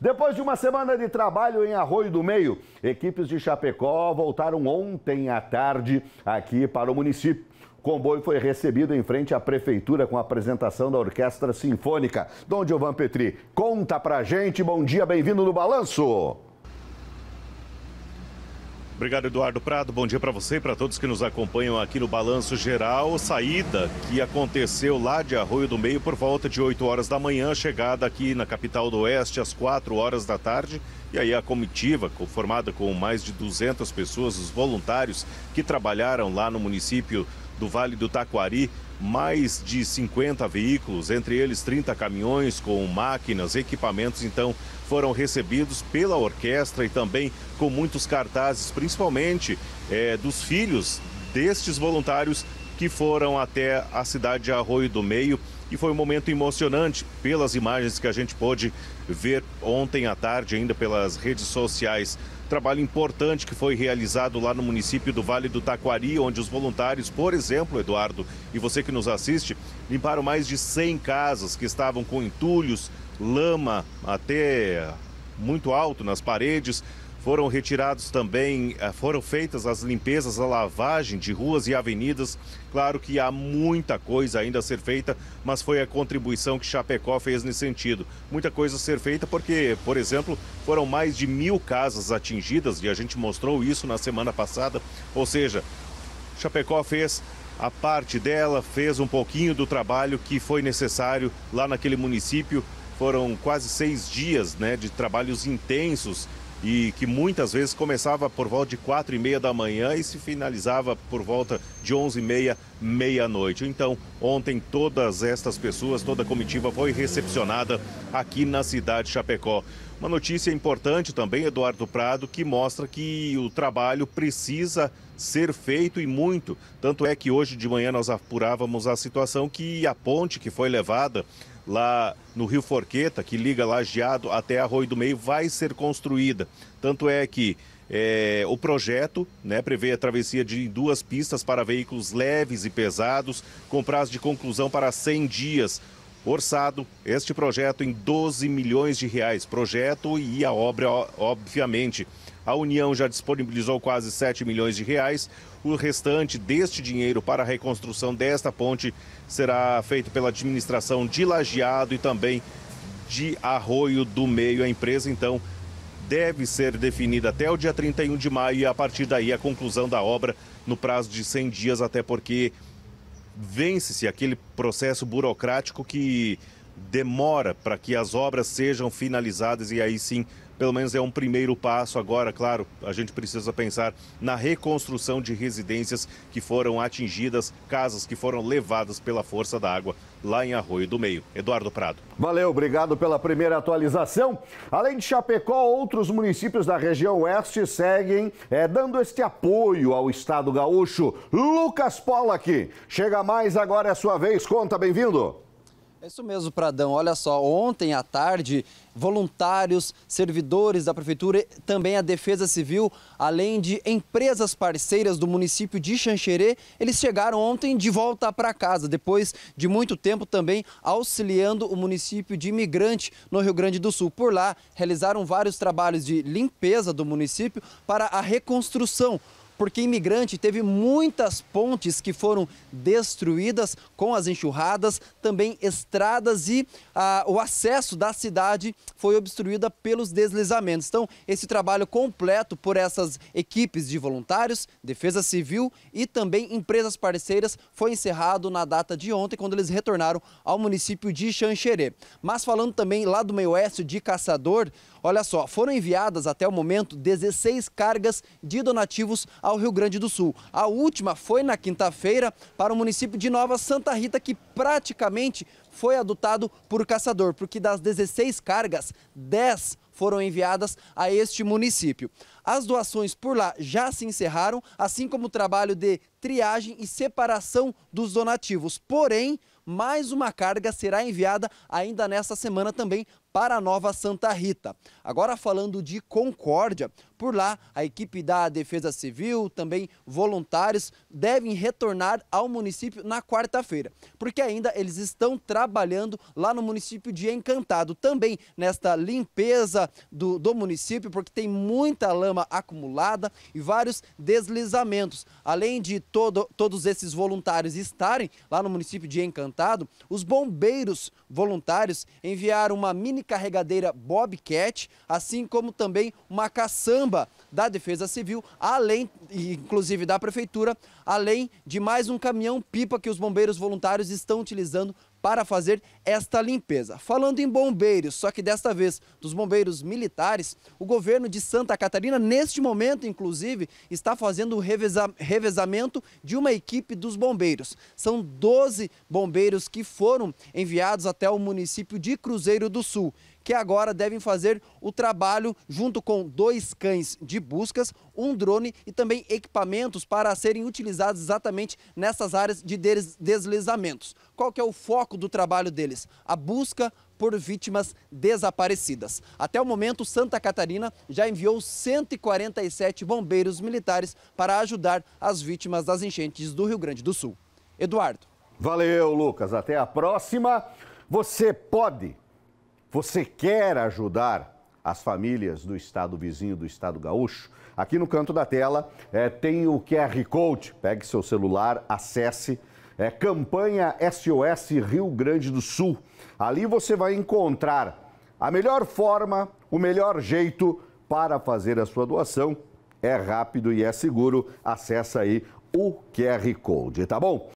Depois de uma semana de trabalho em Arroio do Meio, equipes de Chapecó voltaram ontem à tarde aqui para o município. O comboio foi recebido em frente à prefeitura com a apresentação da Orquestra Sinfônica. Dom Giovan Petri, conta pra gente. Bom dia, bem-vindo no Balanço. Obrigado, Eduardo Prado. Bom dia para você e para todos que nos acompanham aqui no Balanço Geral. Saída que aconteceu lá de Arroio do Meio por volta de 8 horas da manhã, chegada aqui na capital do Oeste às 4 horas da tarde. E aí a comitiva, formada com mais de 200 pessoas, os voluntários que trabalharam lá no município do Vale do Taquari, mais de 50 veículos, entre eles 30 caminhões com máquinas, equipamentos, então foram recebidos pela orquestra e também com muitos cartazes, principalmente é, dos filhos destes voluntários que foram até a cidade de Arroio do Meio e foi um momento emocionante pelas imagens que a gente pôde ver ontem à tarde, ainda pelas redes sociais. Trabalho importante que foi realizado lá no município do Vale do Taquari, onde os voluntários, por exemplo, Eduardo, e você que nos assiste, limparam mais de 100 casas que estavam com entulhos, lama até muito alto nas paredes. Foram retirados também, eh, foram feitas as limpezas, a lavagem de ruas e avenidas. Claro que há muita coisa ainda a ser feita, mas foi a contribuição que Chapecó fez nesse sentido. Muita coisa a ser feita porque, por exemplo, foram mais de mil casas atingidas e a gente mostrou isso na semana passada. Ou seja, Chapecó fez a parte dela, fez um pouquinho do trabalho que foi necessário lá naquele município. Foram quase seis dias né, de trabalhos intensos e que muitas vezes começava por volta de quatro e meia da manhã e se finalizava por volta de onze e meia, meia-noite. Então, ontem todas estas pessoas, toda a comitiva foi recepcionada aqui na cidade de Chapecó. Uma notícia importante também, Eduardo Prado, que mostra que o trabalho precisa ser feito e muito. Tanto é que hoje de manhã nós apurávamos a situação que a ponte que foi levada lá no Rio Forqueta, que liga Lajeado até Arroio do Meio, vai ser construída. Tanto é que é, o projeto né, prevê a travessia de duas pistas para veículos leves e pesados, com prazo de conclusão para 100 dias. Orçado este projeto em 12 milhões de reais. Projeto e a obra, obviamente. A União já disponibilizou quase 7 milhões de reais. O restante deste dinheiro para a reconstrução desta ponte será feito pela administração de Lajeado e também de Arroio do Meio. A empresa, então, deve ser definida até o dia 31 de maio e a partir daí a conclusão da obra no prazo de 100 dias, até porque vence-se aquele processo burocrático que demora para que as obras sejam finalizadas e aí sim pelo menos é um primeiro passo. Agora, claro, a gente precisa pensar na reconstrução de residências que foram atingidas, casas que foram levadas pela força da água lá em Arroio do Meio. Eduardo Prado. Valeu, obrigado pela primeira atualização. Além de Chapecó, outros municípios da região oeste seguem é, dando este apoio ao Estado gaúcho. Lucas Pollack, chega mais agora é a sua vez, conta, bem-vindo. É isso mesmo, Pradão. Olha só, ontem à tarde, voluntários, servidores da prefeitura, também a Defesa Civil, além de empresas parceiras do município de Xanxerê, eles chegaram ontem de volta para casa, depois de muito tempo também auxiliando o município de Imigrante no Rio Grande do Sul. Por lá, realizaram vários trabalhos de limpeza do município para a reconstrução porque imigrante teve muitas pontes que foram destruídas com as enxurradas, também estradas e ah, o acesso da cidade foi obstruída pelos deslizamentos. Então, esse trabalho completo por essas equipes de voluntários, Defesa Civil e também empresas parceiras foi encerrado na data de ontem, quando eles retornaram ao município de Xanxerê. Mas falando também lá do meio oeste de Caçador, olha só, foram enviadas até o momento 16 cargas de donativos ao ao Rio Grande do Sul. A última foi na quinta-feira para o município de Nova Santa Rita, que praticamente foi adotado por caçador, porque das 16 cargas, 10 foram enviadas a este município. As doações por lá já se encerraram, assim como o trabalho de triagem e separação dos donativos. Porém, mais uma carga será enviada ainda nesta semana também para a Nova Santa Rita. Agora falando de Concórdia, por lá, a equipe da Defesa Civil, também voluntários, devem retornar ao município na quarta-feira, porque ainda eles estão trabalhando lá no município de Encantado, também nesta limpeza do, do município, porque tem muita lama acumulada e vários deslizamentos. Além de todo, todos esses voluntários estarem lá no município de Encantado, os bombeiros voluntários enviaram uma mini carregadeira Bobcat, assim como também uma caçamba da Defesa Civil, além, inclusive da Prefeitura, além de mais um caminhão-pipa que os bombeiros voluntários estão utilizando para fazer esta limpeza. Falando em bombeiros, só que desta vez dos bombeiros militares, o governo de Santa Catarina, neste momento, inclusive, está fazendo o reveza revezamento de uma equipe dos bombeiros. São 12 bombeiros que foram enviados até o município de Cruzeiro do Sul que agora devem fazer o trabalho junto com dois cães de buscas, um drone e também equipamentos para serem utilizados exatamente nessas áreas de deslizamentos. Qual que é o foco do trabalho deles? A busca por vítimas desaparecidas. Até o momento, Santa Catarina já enviou 147 bombeiros militares para ajudar as vítimas das enchentes do Rio Grande do Sul. Eduardo. Valeu, Lucas. Até a próxima. Você pode você quer ajudar as famílias do estado vizinho, do estado gaúcho? Aqui no canto da tela é, tem o QR Code. Pegue seu celular, acesse. É, campanha SOS Rio Grande do Sul. Ali você vai encontrar a melhor forma, o melhor jeito para fazer a sua doação. É rápido e é seguro. Acesse aí o QR Code, tá bom?